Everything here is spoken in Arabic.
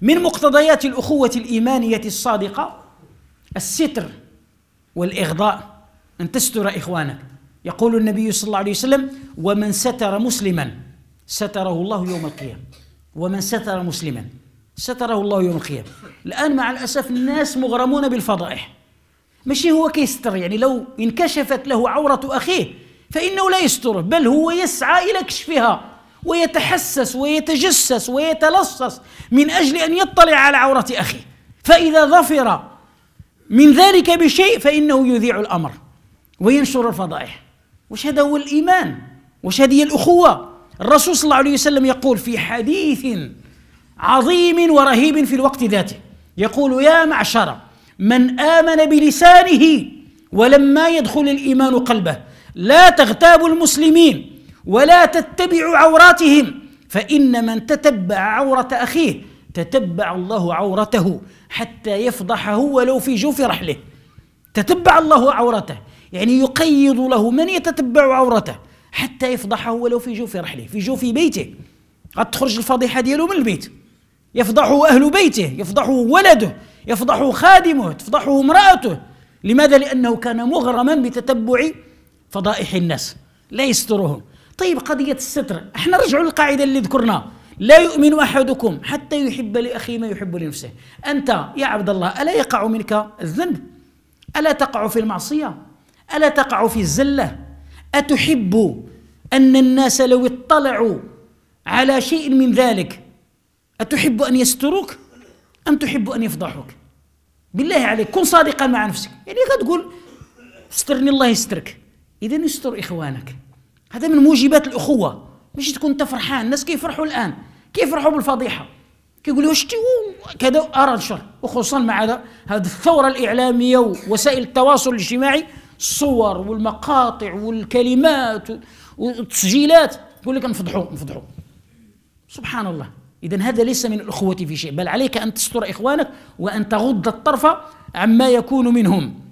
من مقتضيات الأخوة الإيمانية الصادقة الستر والإغضاء أن تستر إخوانك يقول النبي صلى الله عليه وسلم ومن ستر مسلما ستره الله يوم القيامة ومن ستر مسلما ستره الله يوم القيامة الآن مع الأسف الناس مغرمون بالفضائح ماشي هو كيستر يعني لو انكشفت له عورة أخيه فإنه لا يستره بل هو يسعى إلى كشفها ويتحسس ويتجسس ويتلصص من اجل ان يطلع على عوره اخيه فاذا ظفر من ذلك بشيء فانه يذيع الامر وينشر الفضائح وش هذا هو الايمان وش هذه الاخوه الرسول صلى الله عليه وسلم يقول في حديث عظيم ورهيب في الوقت ذاته يقول يا معشر من امن بلسانه ولما يدخل الايمان قلبه لا تغتابوا المسلمين ولا تتبعوا عوراتهم فإن من تتبع عورة أخيه تتبع الله عورته حتى يفضحه ولو في جوف رحله تتبع الله عورته يعني يقيض له من يتتبع عورته حتى يفضحه ولو في جوف رحله في جوف بيته قد تخرج الفضيحة ديالو من البيت يفضحه أهل بيته يفضحه ولده يفضحه خادمه تفضحه امرأته لماذا؟ لأنه كان مغرما بتتبع فضائح الناس لا يسترهم طيب قضية الستر احنا رجعوا للقاعدة اللي ذكرنا لا يؤمن أحدكم حتى يحب لأخيه ما يحب لنفسه أنت يا عبد الله ألا يقع منك الذنب ألا تقع في المعصية ألا تقع في الزلة أتحب أن الناس لو اطلعوا على شيء من ذلك أتحب أن يستروك أم تحب أن يفضحوك بالله عليك كن صادقا مع نفسك يعني تقول استرني الله يسترك إذا يستر إخوانك هذا من موجبات الأخوة مش تكون أنت فرحان الناس كيفرحوا الآن كيفرحوا بالفضيحة كيقولوا شتي كذا أرى الشر وخصوصا مع هذا هذه الثورة الإعلامية ووسائل التواصل الاجتماعي الصور والمقاطع والكلمات والتسجيلات يقول لك نفضحوا نفضحوا سبحان الله إذا هذا ليس من الأخوة في شيء بل عليك أن تستر إخوانك وأن تغض الطرف عما يكون منهم